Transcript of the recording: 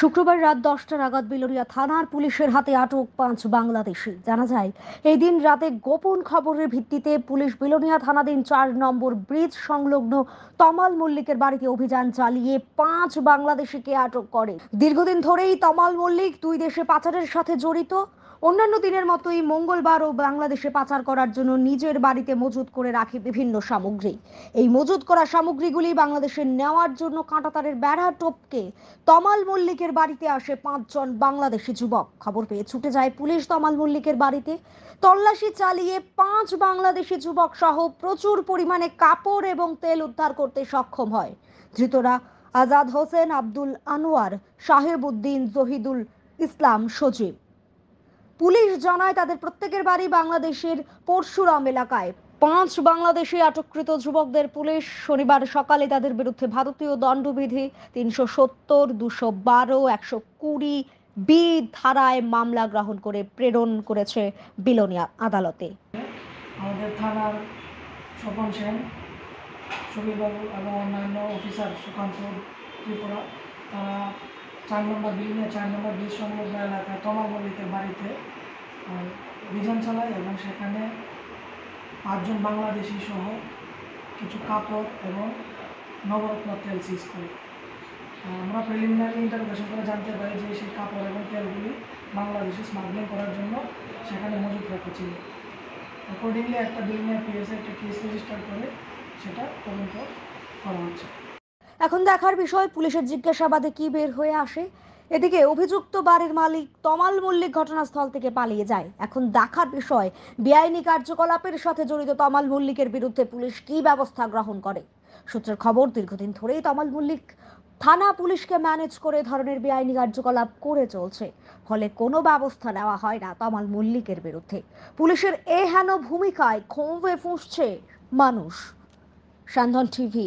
শুক্রবার রাত দশটা নাগাদ বিলোরিয়া থানার পুলিশের হাতে আটক পাঁচ বাংলাদেশি জানা যায় এই দিন রাতে গোপন খবরের ভিত্তিতে পুলিশ বিলোনিয়া থানাধীন চার নম্বর ব্রিজ সংলগ্ন তমাল মল্লিকের বাড়িতে অভিযান চালিয়ে পাঁচ বাংলাদেশিকে আটক করে দীর্ঘদিন ধরেই তমাল মল্লিক দুই দেশে পাচারের সাথে জড়িত অন্যান্য দিনের মতোই মঙ্গলবারও বাংলাদেশে পাচার করার জন্য নিজের বাড়িতে মজুত করে রাখে বিভিন্ন সামগ্রী এই মজুত করা সামগ্রীগুলি বাংলাদেশে নেওয়ার জন্য কাঁটাতারের বেড়া টোপকে তমাল মল্লিকের বাড়িতে আসে পাঁচজন বাংলাদেশি যুবক খবর পেয়ে ছুটে যায় পুলিশ তমাল মল্লিকের বাড়িতে তল্লাশি চালিয়ে পাঁচ বাংলাদেশি যুবক সহ প্রচুর পরিমাণে কাপড় এবং তেল উদ্ধার করতে সক্ষম হয় ধৃতরা আজাদ হোসেন আব্দুল আনোয়ার সাহেব উদ্দিন জহিদুল ইসলাম সজীব পুলিশ জানায় তাদের প্রত্যেকের বাড়ি বাংলাদেশের পরশুরাম এলাকায় পাঁচ বাংলাদেশি আটককৃত যুবকদের পুলিশ শনিবার সকালে তাদের বিরুদ্ধে ভারতীয় দণ্ডবিধি তিনশো সত্তর দুশো বারো একশো কুড়ি বি ধারায় মামলা গ্রহণ করে প্রেরণ করেছে বিলোনিয়া আদালতে আমাদের থানার স্বপন সেন সুবীরবাবু এবং অন্যান্য অফিসার সুকান্ত ত্রিপুরা তারা চার নম্বর বিল্ডিংয়ে চার নম্বর বিশ সংলগ্ন এলাকায় তমা বাড়িতে অভিযান চালায় এবং সেখানে পাঁচজন বাংলাদেশি সহ কিছু কাপড় এবং নবরত্ন তেল সিজ করে আমরা প্রিলিমিনারি ইন্টারভিউশন করে জানতে পারি যে সেই কাপড় এবং তেলগুলি বাংলাদেশে স্মাগলিং করার জন্য সেখানে মজুত রেখেছিল অ্যাকর্ডিংলি একটা বিল্ডিংয়ের পিএসএ একটা কেস রেজিস্টার করে সেটা তদন্ত করা হচ্ছে এখন দেখার বিষয় পুলিশের জিজ্ঞাসাবাদে কি বের হয়ে আসে এদিকে অভিযুক্ত বাড়ির মালিক তমাল মল্লিক ঘটনাস্থল থেকে পালিয়ে যায় এখন দেখার বিষয় বেআইনি কার্যকলাপের সাথে জড়িত তমাল মল্লিকের বিরুদ্ধে পুলিশ কি ব্যবস্থা গ্রহণ করে সূত্রের খবর দীর্ঘদিন ধরেই তমাল মল্লিক থানা পুলিশকে ম্যানেজ করে ধরনের বেআইনি কার্যকলাপ করে চলছে ফলে কোনো ব্যবস্থা নেওয়া হয় না তমাল মল্লিকের বিরুদ্ধে পুলিশের এ হেন ভূমিকায় ক্ষোভে ফুঁসছে মানুষ সান্ধন টিভি